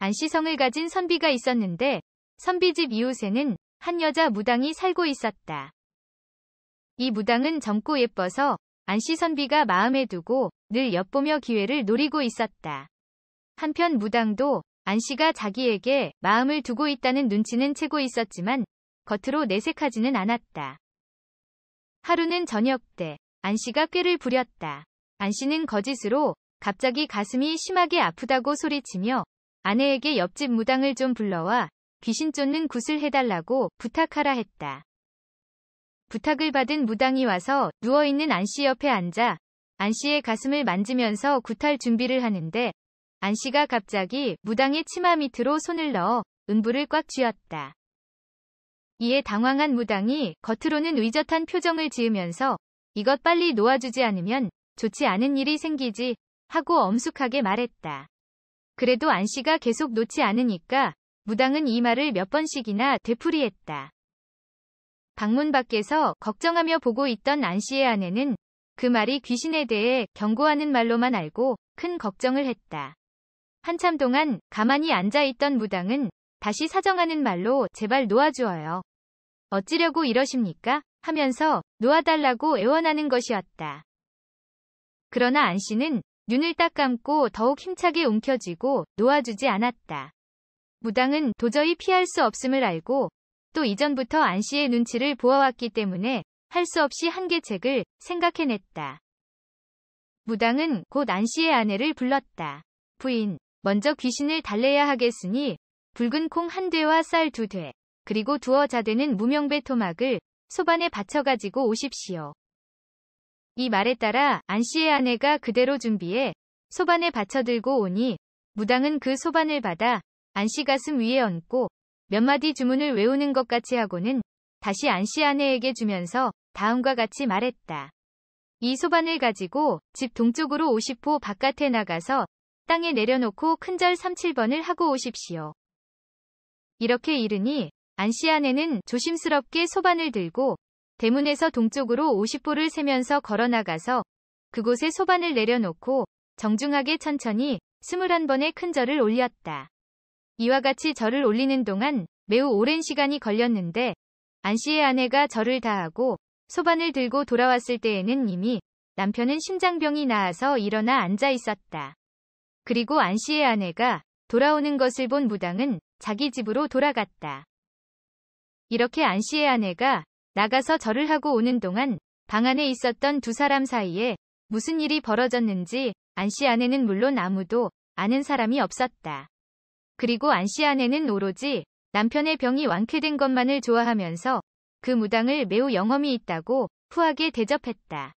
안시성을 가진 선비가 있었는데 선비집 이웃에는 한 여자 무당이 살고 있었다. 이 무당은 젊고 예뻐서 안씨 선비가 마음에 두고 늘 엿보며 기회를 노리고 있었다. 한편 무당도 안씨가 자기에게 마음을 두고 있다는 눈치는 채고 있었지만 겉으로 내색하지는 않았다. 하루는 저녁 때 안씨가 꾀를 부렸다. 안씨는 거짓으로 갑자기 가슴이 심하게 아프다고 소리치며 아내에게 옆집 무당을 좀 불러와 귀신 쫓는 굿을 해달라고 부탁하라 했다. 부탁을 받은 무당이 와서 누워있는 안씨 옆에 앉아 안씨의 가슴을 만지면서 굿할 준비를 하는데 안씨가 갑자기 무당의 치마 밑으로 손을 넣어 음부를 꽉 쥐었다. 이에 당황한 무당이 겉으로는 의젓한 표정을 지으면서 이것 빨리 놓아주지 않으면 좋지 않은 일이 생기지 하고 엄숙하게 말했다. 그래도 안 씨가 계속 놓지 않으니까 무당은 이 말을 몇 번씩이나 되풀이했다. 방문 밖에서 걱정하며 보고 있던 안 씨의 아내는 그 말이 귀신에 대해 경고하는 말로만 알고 큰 걱정을 했다. 한참 동안 가만히 앉아있던 무당은 다시 사정하는 말로 제발 놓아주어요. 어찌려고 이러십니까? 하면서 놓아달라고 애원하는 것이었다. 그러나 안 씨는 눈을 딱 감고 더욱 힘차게 움켜쥐고 놓아주지 않았다. 무당은 도저히 피할 수 없음을 알고 또 이전부터 안 씨의 눈치를 보아왔기 때문에 할 수 없이 한계책을 생각해냈다. 무당은 곧안 씨의 아내를 불렀다. 부인, 먼저 귀신을 달래야 하겠으니 붉은 콩 한 대와 쌀 두 대, 그리고 두어 자되는 무명배 토막을 소반에 받쳐가지고 오십시오. 이 말에 따라 안 씨의 아내가 그대로 준비해 소반에 받쳐들고 오니 무당은 그 소반을 받아 안씨 가슴 위에 얹고 몇 마디 주문을 외우는 것 같이 하고는 다시 안씨 아내에게 주면서 다음과 같이 말했다. 이 소반을 가지고 집 동쪽으로 50호 바깥에 나가서 땅에 내려놓고 큰절 37번을 하고 오십시오. 이렇게 이르니 안씨 아내는 조심스럽게 소반을 들고 대문에서 동쪽으로 50보를 세면서 걸어나가서 그곳에 소반을 내려놓고 정중하게 천천히 21번의 큰 절을 올렸다. 이와 같이 절을 올리는 동안 매우 오랜 시간이 걸렸는데 안 씨의 아내가 절을 다하고 소반을 들고 돌아왔을 때에는 이미 남편은 심장병이 나아서 일어나 앉아 있었다. 그리고 안 씨의 아내가 돌아오는 것을 본 무당은 자기 집으로 돌아갔다. 이렇게 안 씨의 아내가 나가서 절을 하고 오는 동안 방 안에 있었던 두 사람 사이에 무슨 일이 벌어졌는지 안씨 아내는 물론 아무도 아는 사람이 없었다. 그리고 안씨 아내는 오로지 남편의 병이 완쾌된 것만을 좋아하면서 그 무당을 매우 영험이 있다고 후하게 대접했다.